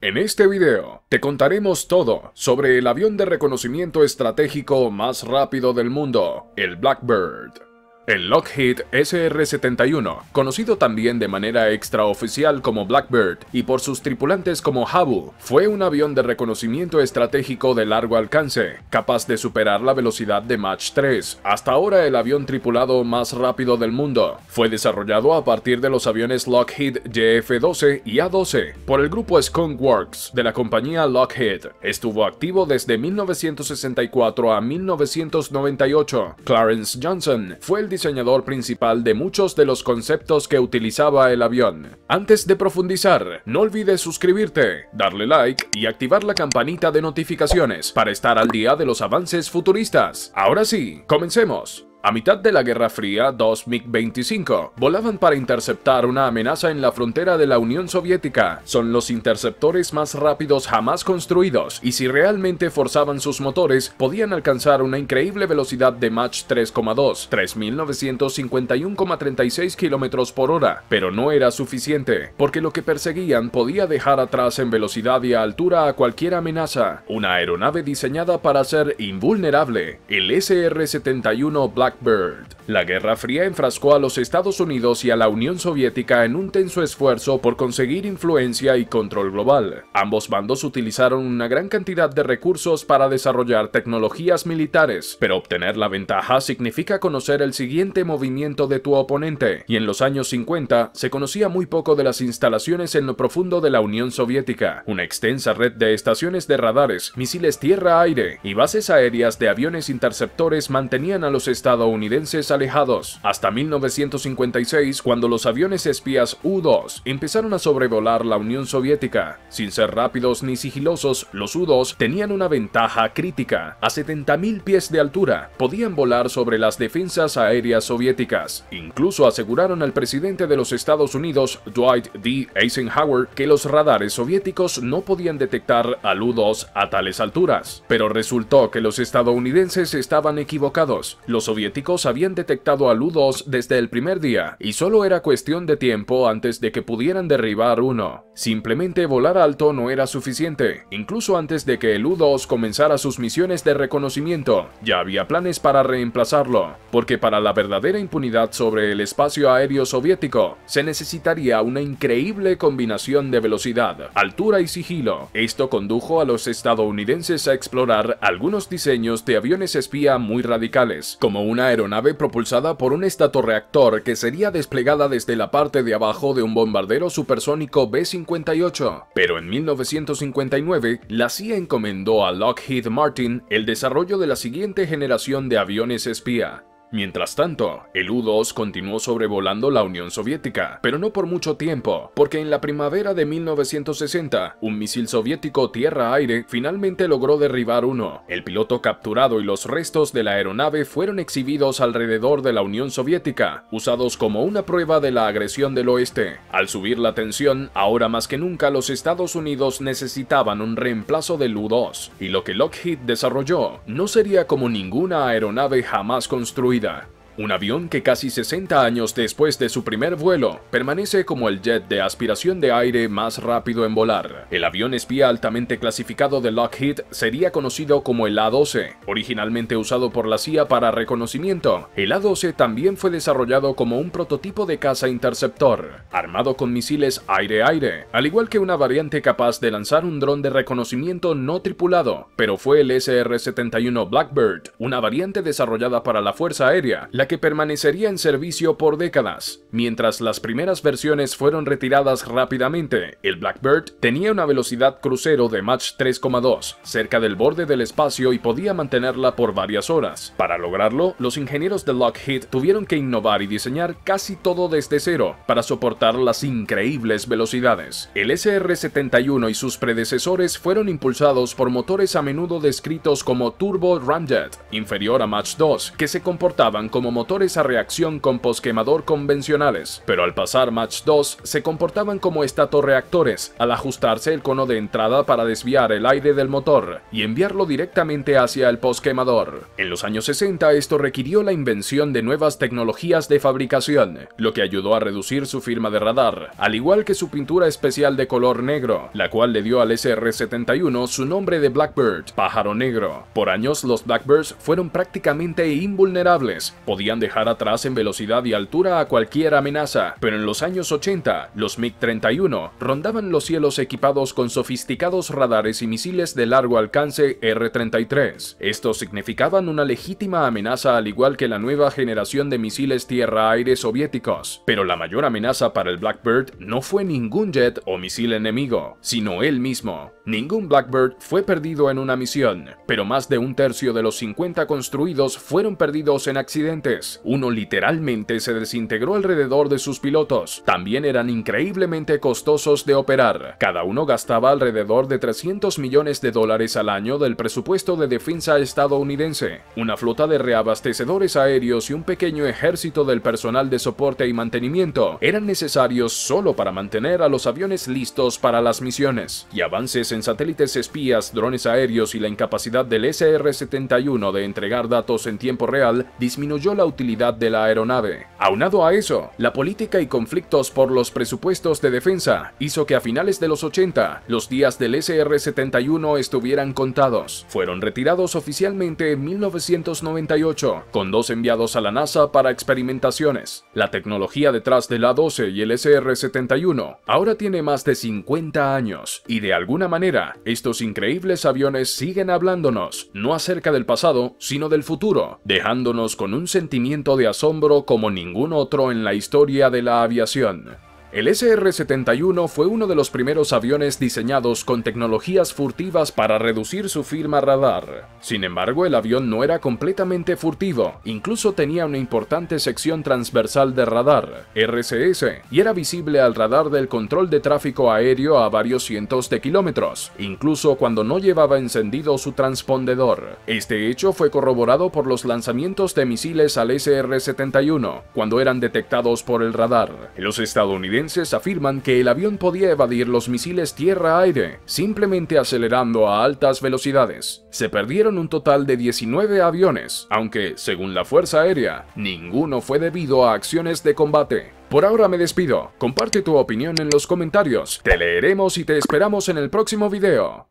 En este video te contaremos todo sobre el avión de reconocimiento estratégico más rápido del mundo, el Blackbird. El Lockheed SR-71, conocido también de manera extraoficial como Blackbird y por sus tripulantes como Hubble, fue un avión de reconocimiento estratégico de largo alcance, capaz de superar la velocidad de Mach 3, hasta ahora el avión tripulado más rápido del mundo. Fue desarrollado a partir de los aviones Lockheed jf 12 y A-12 por el grupo Skunk Works de la compañía Lockheed. Estuvo activo desde 1964 a 1998. Clarence Johnson fue el diseñador principal de muchos de los conceptos que utilizaba el avión. Antes de profundizar, no olvides suscribirte, darle like y activar la campanita de notificaciones para estar al día de los avances futuristas. Ahora sí, comencemos. A mitad de la Guerra Fría, dos MiG-25 volaban para interceptar una amenaza en la frontera de la Unión Soviética. Son los interceptores más rápidos jamás construidos y si realmente forzaban sus motores, podían alcanzar una increíble velocidad de Mach 3,2, 3.951,36 km por hora, pero no era suficiente, porque lo que perseguían podía dejar atrás en velocidad y altura a cualquier amenaza. Una aeronave diseñada para ser invulnerable, el SR-71 Black Blackbird. La Guerra Fría enfrascó a los Estados Unidos y a la Unión Soviética en un tenso esfuerzo por conseguir influencia y control global. Ambos bandos utilizaron una gran cantidad de recursos para desarrollar tecnologías militares, pero obtener la ventaja significa conocer el siguiente movimiento de tu oponente, y en los años 50 se conocía muy poco de las instalaciones en lo profundo de la Unión Soviética, una extensa red de estaciones de radares, misiles tierra-aire y bases aéreas de aviones interceptores mantenían a los estadounidenses a alejados, hasta 1956 cuando los aviones espías U-2 empezaron a sobrevolar la Unión Soviética. Sin ser rápidos ni sigilosos, los U-2 tenían una ventaja crítica. A 70.000 pies de altura, podían volar sobre las defensas aéreas soviéticas. Incluso aseguraron al presidente de los Estados Unidos, Dwight D. Eisenhower, que los radares soviéticos no podían detectar al U-2 a tales alturas. Pero resultó que los estadounidenses estaban equivocados. Los soviéticos habían detectado detectado a u 2 desde el primer día y solo era cuestión de tiempo antes de que pudieran derribar uno. Simplemente volar alto no era suficiente, incluso antes de que el U-2 comenzara sus misiones de reconocimiento, ya había planes para reemplazarlo, porque para la verdadera impunidad sobre el espacio aéreo soviético se necesitaría una increíble combinación de velocidad, altura y sigilo. Esto condujo a los estadounidenses a explorar algunos diseños de aviones espía muy radicales, como una aeronave impulsada por un estatorreactor que sería desplegada desde la parte de abajo de un bombardero supersónico B-58. Pero en 1959, la CIA encomendó a Lockheed Martin el desarrollo de la siguiente generación de aviones espía, Mientras tanto, el U-2 continuó sobrevolando la Unión Soviética, pero no por mucho tiempo, porque en la primavera de 1960, un misil soviético tierra-aire finalmente logró derribar uno. El piloto capturado y los restos de la aeronave fueron exhibidos alrededor de la Unión Soviética, usados como una prueba de la agresión del oeste. Al subir la tensión, ahora más que nunca los Estados Unidos necesitaban un reemplazo del U-2, y lo que Lockheed desarrolló no sería como ninguna aeronave jamás construida we die. Un avión que casi 60 años después de su primer vuelo permanece como el jet de aspiración de aire más rápido en volar. El avión espía altamente clasificado de Lockheed sería conocido como el A-12, originalmente usado por la CIA para reconocimiento. El A-12 también fue desarrollado como un prototipo de caza interceptor, armado con misiles aire-aire, al igual que una variante capaz de lanzar un dron de reconocimiento no tripulado, pero fue el SR-71 Blackbird, una variante desarrollada para la Fuerza Aérea, la que permanecería en servicio por décadas. Mientras las primeras versiones fueron retiradas rápidamente, el Blackbird tenía una velocidad crucero de Mach 3,2, cerca del borde del espacio y podía mantenerla por varias horas. Para lograrlo, los ingenieros de Lockheed tuvieron que innovar y diseñar casi todo desde cero para soportar las increíbles velocidades. El SR-71 y sus predecesores fueron impulsados por motores a menudo descritos como turbo ramjet, inferior a Mach 2, que se comportaban como motores a reacción con posquemador convencionales, pero al pasar Mach 2 se comportaban como estatorreactores al ajustarse el cono de entrada para desviar el aire del motor y enviarlo directamente hacia el posquemador. En los años 60 esto requirió la invención de nuevas tecnologías de fabricación, lo que ayudó a reducir su firma de radar, al igual que su pintura especial de color negro, la cual le dio al SR-71 su nombre de Blackbird, pájaro negro. Por años los Blackbirds fueron prácticamente invulnerables, podían dejar atrás en velocidad y altura a cualquier amenaza, pero en los años 80, los MiG-31 rondaban los cielos equipados con sofisticados radares y misiles de largo alcance R-33. Estos significaban una legítima amenaza al igual que la nueva generación de misiles tierra-aire soviéticos, pero la mayor amenaza para el Blackbird no fue ningún jet o misil enemigo, sino él mismo. Ningún Blackbird fue perdido en una misión, pero más de un tercio de los 50 construidos fueron perdidos en accidentes uno literalmente se desintegró alrededor de sus pilotos. También eran increíblemente costosos de operar. Cada uno gastaba alrededor de 300 millones de dólares al año del presupuesto de defensa estadounidense. Una flota de reabastecedores aéreos y un pequeño ejército del personal de soporte y mantenimiento eran necesarios solo para mantener a los aviones listos para las misiones. Y avances en satélites espías, drones aéreos y la incapacidad del SR-71 de entregar datos en tiempo real disminuyó la utilidad de la aeronave. Aunado a eso, la política y conflictos por los presupuestos de defensa hizo que a finales de los 80 los días del SR-71 estuvieran contados. Fueron retirados oficialmente en 1998, con dos enviados a la NASA para experimentaciones. La tecnología detrás del A-12 y el SR-71 ahora tiene más de 50 años, y de alguna manera, estos increíbles aviones siguen hablándonos, no acerca del pasado, sino del futuro, dejándonos con un sentido sentimiento de asombro como ningún otro en la historia de la aviación. El SR-71 fue uno de los primeros aviones diseñados con tecnologías furtivas para reducir su firma radar. Sin embargo, el avión no era completamente furtivo, incluso tenía una importante sección transversal de radar, RCS, y era visible al radar del control de tráfico aéreo a varios cientos de kilómetros, incluso cuando no llevaba encendido su transpondedor. Este hecho fue corroborado por los lanzamientos de misiles al SR-71, cuando eran detectados por el radar. Los afirman que el avión podía evadir los misiles tierra-aire, simplemente acelerando a altas velocidades. Se perdieron un total de 19 aviones, aunque, según la Fuerza Aérea, ninguno fue debido a acciones de combate. Por ahora me despido, comparte tu opinión en los comentarios, te leeremos y te esperamos en el próximo video.